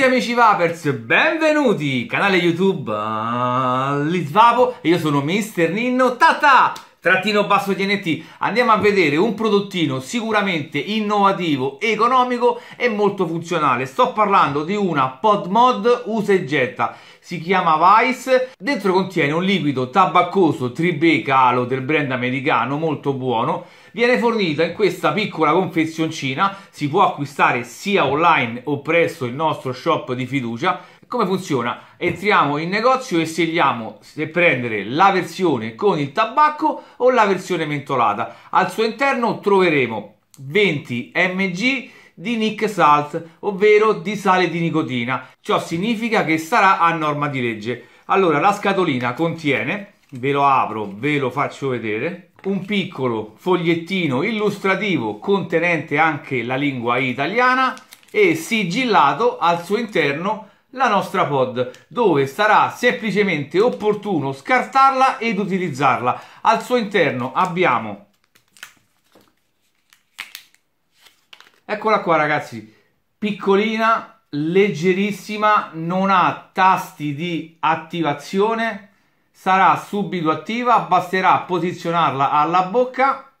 tutti amici Vapers, benvenuti! Canale YouTube uh, eh, Litvabo e io sono Mister Ninno Tata! Trattino basso TNT, andiamo a vedere un prodottino sicuramente innovativo, economico e molto funzionale. Sto parlando di una pod mod usa e getta, si chiama Vice. Dentro contiene un liquido tabaccoso Tribeca calo del brand americano, molto buono viene fornita in questa piccola confezioncina, si può acquistare sia online o presso il nostro shop di fiducia. Come funziona? Entriamo in negozio e scegliamo se prendere la versione con il tabacco o la versione mentolata. Al suo interno troveremo 20 mg di Nick Salt, ovvero di sale di nicotina. Ciò significa che sarà a norma di legge. Allora, la scatolina contiene, ve lo apro, ve lo faccio vedere, un piccolo fogliettino illustrativo contenente anche la lingua italiana e sigillato al suo interno la nostra pod dove sarà semplicemente opportuno scartarla ed utilizzarla al suo interno abbiamo eccola qua ragazzi piccolina leggerissima non ha tasti di attivazione sarà subito attiva, basterà posizionarla alla bocca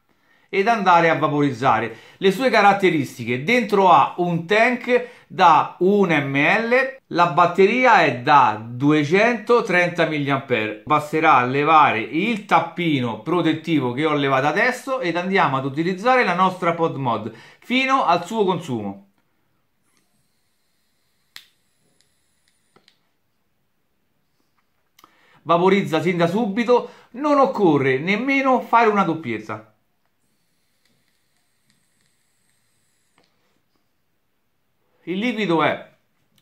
ed andare a vaporizzare. Le sue caratteristiche, dentro ha un tank da 1 ml, la batteria è da 230 mAh. Basterà levare il tappino protettivo che ho levato adesso ed andiamo ad utilizzare la nostra PodMod fino al suo consumo. vaporizza sin da subito, non occorre nemmeno fare una doppiezza. Il liquido è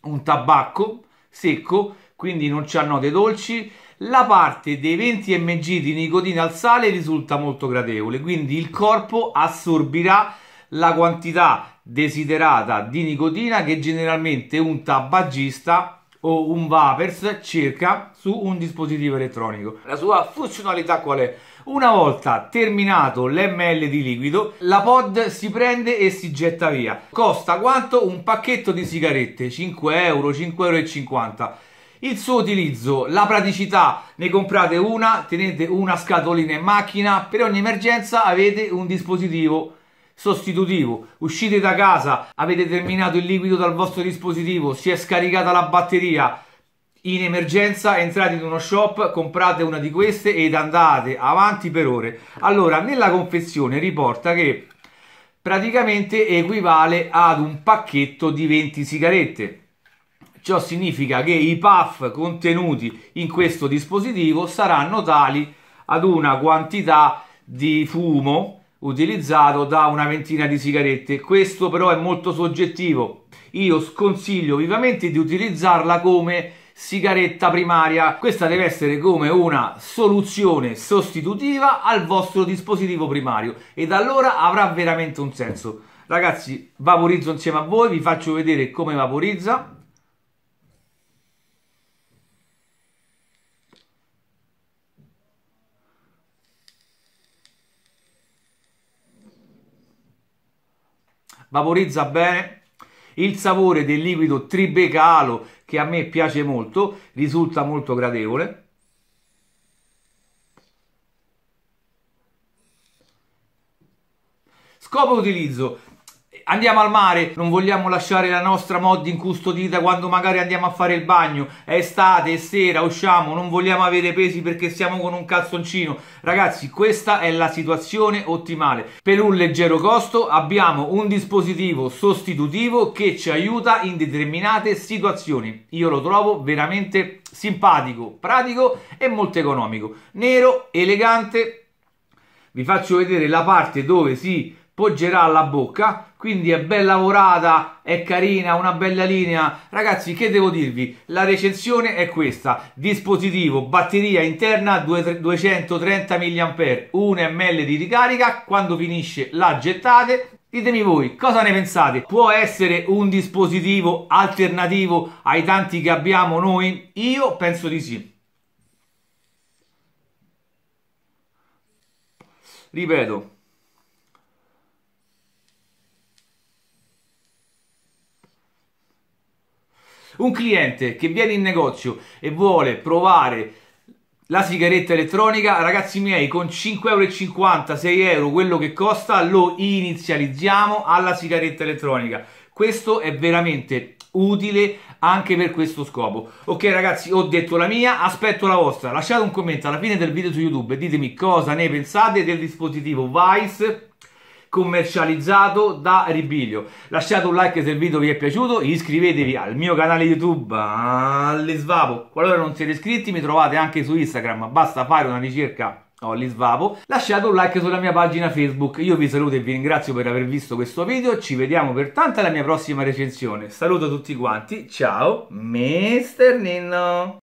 un tabacco secco, quindi non c'ha note dolci. La parte dei 20 mg di nicotina al sale risulta molto gradevole, quindi il corpo assorbirà la quantità desiderata di nicotina che generalmente un tabagista o un Vapers circa su un dispositivo elettronico. La sua funzionalità qual è? Una volta terminato l'ML di liquido, la pod si prende e si getta via. Costa quanto un pacchetto di sigarette, 5 euro, 5,50 euro. Il suo utilizzo, la praticità, ne comprate una, tenete una scatolina in macchina, per ogni emergenza avete un dispositivo sostitutivo. Uscite da casa, avete terminato il liquido dal vostro dispositivo, si è scaricata la batteria. In emergenza entrate in uno shop, comprate una di queste ed andate avanti per ore. Allora, nella confezione riporta che praticamente equivale ad un pacchetto di 20 sigarette. Ciò significa che i puff contenuti in questo dispositivo saranno tali ad una quantità di fumo utilizzato da una ventina di sigarette. Questo però è molto soggettivo. Io sconsiglio vivamente di utilizzarla come sigaretta primaria. Questa deve essere come una soluzione sostitutiva al vostro dispositivo primario ed allora avrà veramente un senso. Ragazzi, vaporizzo insieme a voi, vi faccio vedere come vaporizza. vaporizza bene, il sapore del liquido tribecalo che a me piace molto, risulta molto gradevole. Scopo utilizzo andiamo al mare, non vogliamo lasciare la nostra mod incustodita quando magari andiamo a fare il bagno, è estate, è sera, usciamo, non vogliamo avere pesi perché siamo con un calzoncino. Ragazzi, questa è la situazione ottimale. Per un leggero costo abbiamo un dispositivo sostitutivo che ci aiuta in determinate situazioni. Io lo trovo veramente simpatico, pratico e molto economico. Nero, elegante. Vi faccio vedere la parte dove si poggerà alla bocca, quindi è ben lavorata, è carina, una bella linea. Ragazzi, che devo dirvi? La recensione è questa: dispositivo, batteria interna 230 mAh, 1 ml di ricarica, quando finisce la gettate Ditemi voi cosa ne pensate, può essere un dispositivo alternativo ai tanti che abbiamo noi? Io penso di sì. Ripeto, Un cliente che viene in negozio e vuole provare la sigaretta elettronica, ragazzi miei, con 5,50€, 6€ quello che costa, lo inizializziamo alla sigaretta elettronica. Questo è veramente utile anche per questo scopo. Ok ragazzi, ho detto la mia, aspetto la vostra. Lasciate un commento alla fine del video su YouTube e ditemi cosa ne pensate del dispositivo Vice commercializzato da Ribilio. Lasciate un like se il video vi è piaciuto, iscrivetevi al mio canale YouTube, Olli Svapo. Qualora non siete iscritti mi trovate anche su Instagram, basta fare una ricerca Olli Svapo. Lasciate un like sulla mia pagina Facebook. Io vi saluto e vi ringrazio per aver visto questo video, ci vediamo pertanto la mia prossima recensione. Saluto tutti quanti, ciao, Mister Nino!